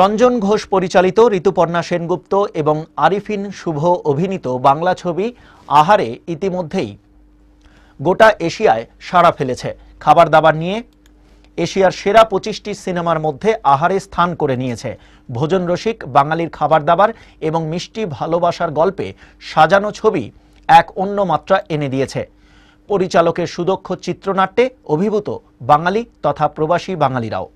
রঞ্জন ঘোষ পরিচালিত ঋতুপর্ণা সেনগুপ্ত এবং আরিফিন শুভ অভিনীত বাংলা ছবি আহারে ইতিমধ্যেই গোটা এশিয়ায় সাড়া ফেলেছে খাবার দাবার নিয়ে এশিয়ার সেরা পঁচিশটি সিনেমার মধ্যে আহারে স্থান করে নিয়েছে ভোজন রসিক বাঙালির খাবার দাবার এবং মিষ্টি ভালোবাসার গল্পে সাজানো ছবি এক অন্য মাত্রা এনে দিয়েছে পরিচালকের সুদক্ষ চিত্রনাট্যে অভিভূত বাঙালি তথা প্রবাসী বাঙালিরাও